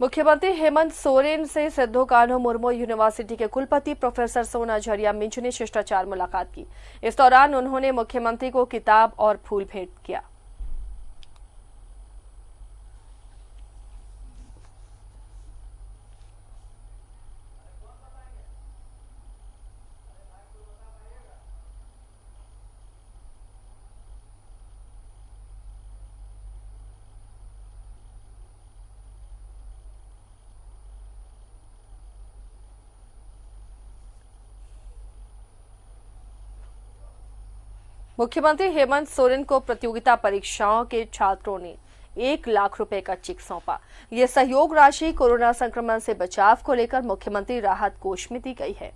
मुख्यमंत्री हेमंत सोरेन से सिद्धो कान्हो मुर्मू यूनिवर्सिटी के कुलपति प्रोफेसर सोना झरिया मिंज ने शिष्टाचार मुलाकात की इस दौरान उन्होंने मुख्यमंत्री को किताब और फूल भेंट किया मुख्यमंत्री हेमंत सोरेन को प्रतियोगिता परीक्षाओं के छात्रों ने एक लाख रुपए का चेक सौंपा यह सहयोग राशि कोरोना संक्रमण से बचाव को लेकर मुख्यमंत्री राहत कोष में दी गई है